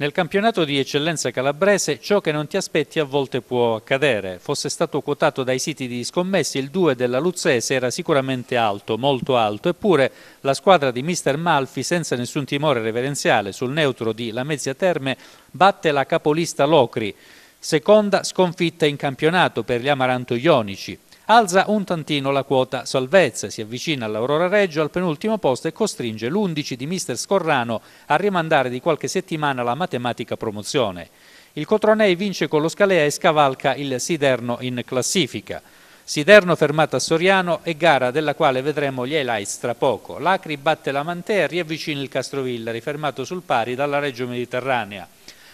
Nel campionato di eccellenza calabrese ciò che non ti aspetti a volte può accadere. Fosse stato quotato dai siti di scommesse il 2 della Luzzese era sicuramente alto, molto alto, eppure la squadra di Mister Malfi senza nessun timore reverenziale sul neutro di Lamezia Terme batte la capolista Locri, seconda sconfitta in campionato per gli Amaranto Ionici alza un tantino la quota salvezza, si avvicina all'Aurora Reggio al penultimo posto e costringe l'11 di mister Scorrano a rimandare di qualche settimana la matematica promozione. Il Cotronei vince con lo Scalea e scavalca il Siderno in classifica. Siderno fermata a Soriano e gara della quale vedremo gli highlights tra poco. L'Acri batte la Mantea e riavvicina il Castrovillari, fermato sul pari dalla Reggio Mediterranea.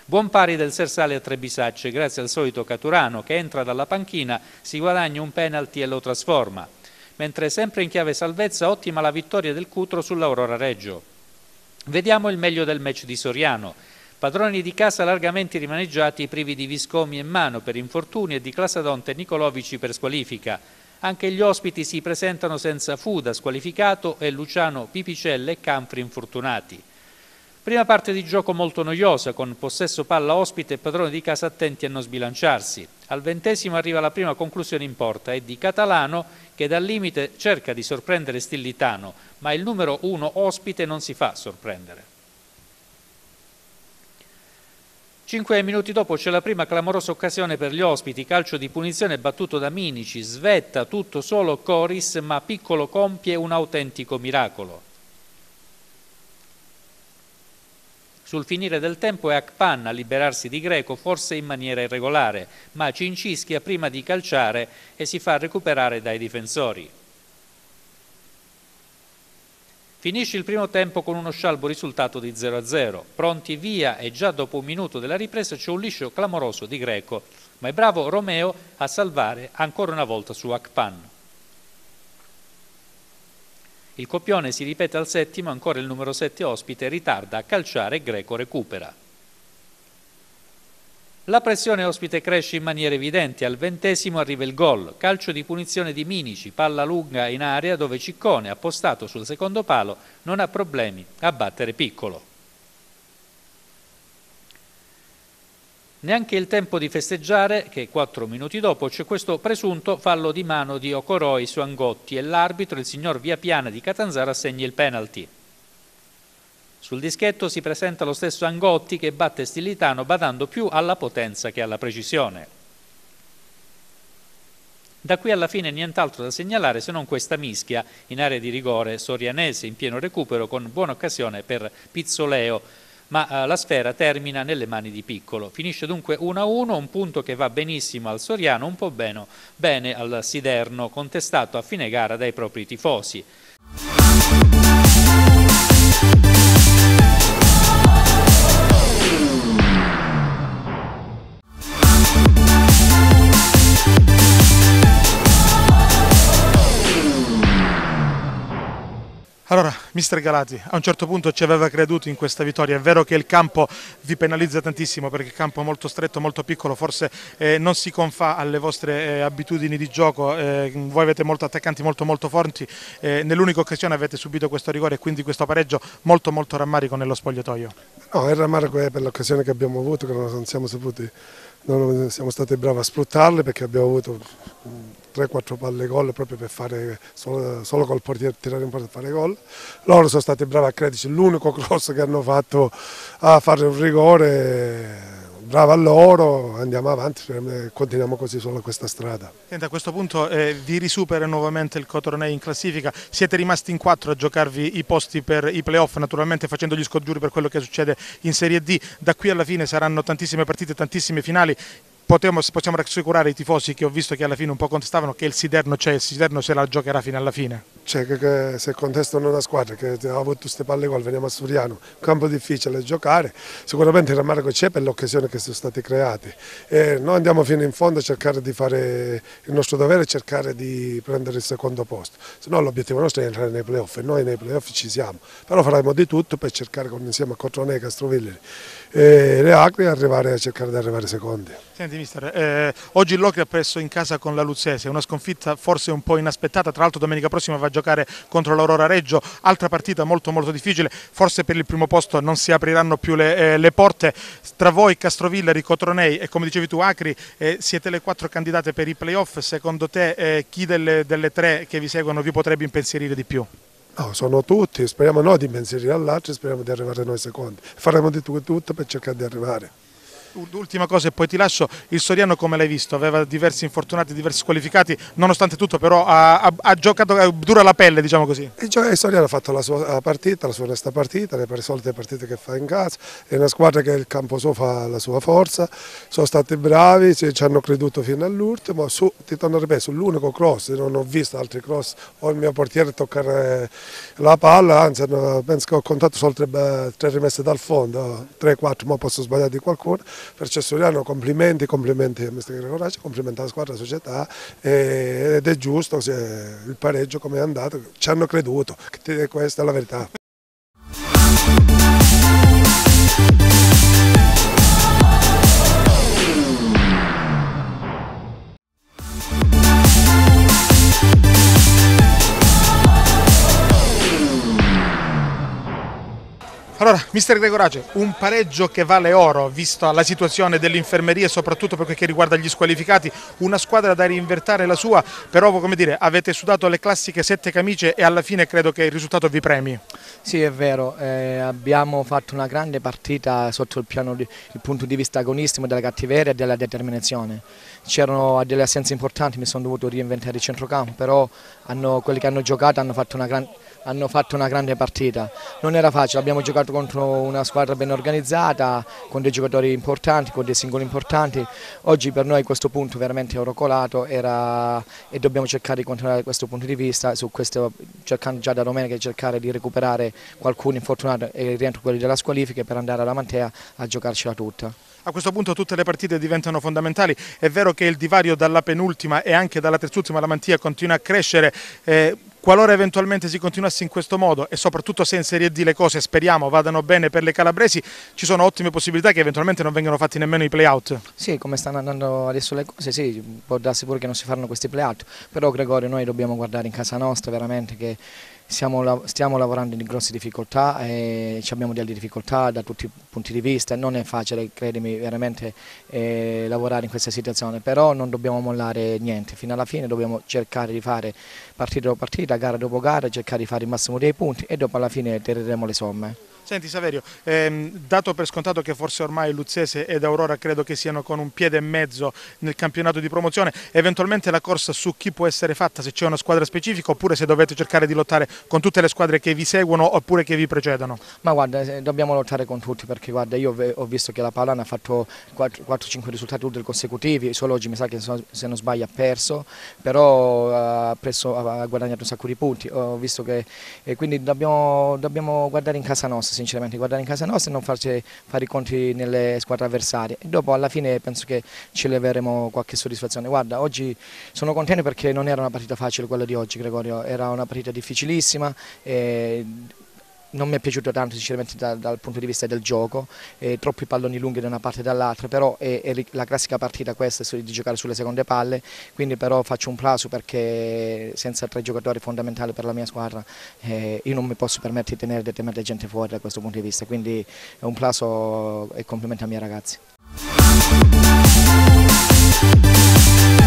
Buon pari del Sersale a tre bisacce, grazie al solito Caturano che entra dalla panchina, si guadagna un penalty e lo trasforma. Mentre sempre in chiave salvezza ottima la vittoria del Cutro sull'Aurora Reggio. Vediamo il meglio del match di Soriano. Padroni di casa largamente rimaneggiati, privi di Viscomi in mano per infortuni e di Classadonte e Nicolovici per squalifica. Anche gli ospiti si presentano senza Fuda squalificato e Luciano Pipicelle e Canfri infortunati. Prima parte di gioco molto noiosa, con possesso palla ospite e padrone di casa attenti a non sbilanciarsi. Al ventesimo arriva la prima conclusione in porta è di Catalano che dal limite cerca di sorprendere Stillitano, ma il numero uno ospite non si fa sorprendere. Cinque minuti dopo c'è la prima clamorosa occasione per gli ospiti, calcio di punizione battuto da Minici, svetta tutto solo Coris ma Piccolo compie un autentico miracolo. Sul finire del tempo è Akpan a liberarsi di Greco, forse in maniera irregolare, ma ci incischia prima di calciare e si fa recuperare dai difensori. Finisce il primo tempo con uno scialbo risultato di 0-0. Pronti via e già dopo un minuto della ripresa c'è un liscio clamoroso di Greco, ma è bravo Romeo a salvare ancora una volta su Akpan. Il copione si ripete al settimo, ancora il numero 7 ospite ritarda a calciare, Greco recupera. La pressione ospite cresce in maniera evidente, al ventesimo arriva il gol, calcio di punizione di Minici, palla lunga in area dove Ciccone, appostato sul secondo palo, non ha problemi a battere piccolo. Neanche il tempo di festeggiare, che quattro minuti dopo c'è questo presunto fallo di mano di Ocoroi su Angotti e l'arbitro, il signor Viapiana di Catanzaro, assegna il penalty. Sul dischetto si presenta lo stesso Angotti che batte Stilitano badando più alla potenza che alla precisione. Da qui alla fine nient'altro da segnalare se non questa mischia in area di rigore sorianese in pieno recupero con buona occasione per Pizzoleo ma eh, la sfera termina nelle mani di Piccolo. Finisce dunque 1-1, un punto che va benissimo al Soriano, un po' bene, bene al Siderno, contestato a fine gara dai propri tifosi. Mister Galati, a un certo punto ci aveva creduto in questa vittoria, è vero che il campo vi penalizza tantissimo perché il campo è molto stretto, molto piccolo, forse eh, non si confà alle vostre eh, abitudini di gioco, eh, voi avete molti attaccanti, molto molto forti, eh, nell'unica occasione avete subito questo rigore e quindi questo pareggio molto molto rammarico nello spogliatoio. No, il rammarico è per l'occasione che abbiamo avuto, che non siamo saputi, non siamo stati bravi a sfruttarle perché abbiamo avuto 3-4 palle gol proprio per fare solo, solo col portiere tirare in porta e fare gol. Loro sono stati bravi a crederci, l'unico cross che hanno fatto a fare un rigore brava a loro, andiamo avanti, continuiamo così solo questa strada. Senta, a questo punto eh, vi risupera nuovamente il Cotoronei in classifica, siete rimasti in quattro a giocarvi i posti per i playoff, naturalmente facendo gli scongiuri per quello che succede in Serie D, da qui alla fine saranno tantissime partite, tantissime finali, Potemo, possiamo rassicurare i tifosi che ho visto che alla fine un po' contestavano che il Siderno c'è, il Siderno se la giocherà fino alla fine cioè, che, che, se contestano una squadra che ha avuto queste palle gol, veniamo a Suriano, un campo difficile da giocare, sicuramente il rammarico c'è per l'occasione che sono state create. E noi andiamo fino in fondo a cercare di fare il nostro dovere cercare di prendere il secondo posto, se no l'obiettivo nostro è entrare nei playoff e noi nei playoff ci siamo, però faremo di tutto per cercare insieme a Cotronei, Castrovilleri e le Acri arrivare a cercare di arrivare secondi. Senti mister, eh, oggi l'Ocri ha perso in casa con la Luzzese, una sconfitta forse un po' inaspettata, tra l'altro domenica prossima va giocare contro l'Aurora Reggio, altra partita molto molto difficile, forse per il primo posto non si apriranno più le, eh, le porte, tra voi Castrovilla, Ricotronei e come dicevi tu Acri eh, siete le quattro candidate per i playoff, secondo te eh, chi delle, delle tre che vi seguono vi potrebbe impensierire di più? No, sono tutti, speriamo noi di impensierire all'altro, speriamo di arrivare noi secondi, faremo di tutto per cercare di arrivare ultima cosa e poi ti lascio, il Soriano come l'hai visto? Aveva diversi infortunati, diversi squalificati, nonostante tutto però ha, ha, ha giocato eh, dura la pelle diciamo così. Il, il Soriano ha fatto la sua partita, la sua resta partita, le solite partite che fa in casa, è una squadra che il campo suo fa la sua forza, sono stati bravi, ci hanno creduto fino all'ultimo, su, ti torno a ripetere, sull'unico cross, non ho visto altri cross, ho il mio portiere toccare la palla, anzi penso che ho contato solo tre, tre rimesse dal fondo, tre, quattro, ma posso sbagliare di qualcuno per Cessuriano complimenti, complimenti a Mister Gregorio complimenti alla squadra, alla società ed è giusto il pareggio come è andato, ci hanno creduto, questa è la verità. Allora, mister Gregorace, un pareggio che vale oro, visto la situazione dell'infermeria, soprattutto per quel che riguarda gli squalificati, una squadra da rinvertare la sua, però come dire, avete sudato le classiche sette camicie e alla fine credo che il risultato vi premi. Sì, è vero, eh, abbiamo fatto una grande partita sotto il, piano, il punto di vista agonistico della cattiveria e della determinazione. C'erano delle assenze importanti, mi sono dovuto reinventare il centrocampo, però hanno, quelli che hanno giocato hanno fatto una grande hanno fatto una grande partita. Non era facile, abbiamo giocato contro una squadra ben organizzata, con dei giocatori importanti, con dei singoli importanti. Oggi per noi questo punto veramente oro colato era... e dobbiamo cercare di continuare da questo punto di vista, su questo, cercando già da domenica di cercare di recuperare qualcuno infortunato e rientro quelli della squalifica per andare alla Mantea a giocarcela tutta. A questo punto tutte le partite diventano fondamentali, è vero che il divario dalla penultima e anche dalla terzultima la Mantia continua a crescere, eh, Qualora eventualmente si continuasse in questo modo e soprattutto se in Serie D le cose speriamo vadano bene per le calabresi, ci sono ottime possibilità che eventualmente non vengano fatti nemmeno i play-out. Sì, come stanno andando adesso le cose, sì, può darsi pure che non si faranno questi play-out, però Gregorio noi dobbiamo guardare in casa nostra veramente che siamo, stiamo lavorando in grosse difficoltà e abbiamo delle difficoltà da tutti i punti di vista, non è facile, credimi, veramente eh, lavorare in questa situazione, però non dobbiamo mollare niente, fino alla fine dobbiamo cercare di fare partita dopo partita, gara dopo gara, cercare di fare il massimo dei punti e dopo alla fine terremo le somme. Senti Saverio, ehm, dato per scontato che forse ormai Luzzese ed Aurora credo che siano con un piede e mezzo nel campionato di promozione, eventualmente la corsa su chi può essere fatta, se c'è una squadra specifica oppure se dovete cercare di lottare con tutte le squadre che vi seguono oppure che vi precedono? Ma guarda, eh, dobbiamo lottare con tutti perché guarda, io ho visto che la Palana ha fatto 4-5 risultati tutti consecutivi, solo oggi mi sa che se non sbaglio ha perso, però eh, ha, preso, ha guadagnato un sacco di punti, ho visto che quindi dobbiamo, dobbiamo guardare in casa nostra sinceramente guardare in casa nostra e non farci fare i conti nelle squadre avversarie. E dopo alla fine penso che ci leveremo qualche soddisfazione. Guarda, oggi sono contento perché non era una partita facile quella di oggi Gregorio, era una partita difficilissima. E non mi è piaciuto tanto sinceramente da, dal punto di vista del gioco, eh, troppi palloni lunghi da una parte e dall'altra, però è, è, la classica partita questa di giocare sulle seconde palle, quindi però faccio un plauso perché senza tre giocatori fondamentali per la mia squadra eh, io non mi posso permettere di tenere determinate gente fuori da questo punto di vista, quindi è un plauso e complimenti ai miei ragazzi.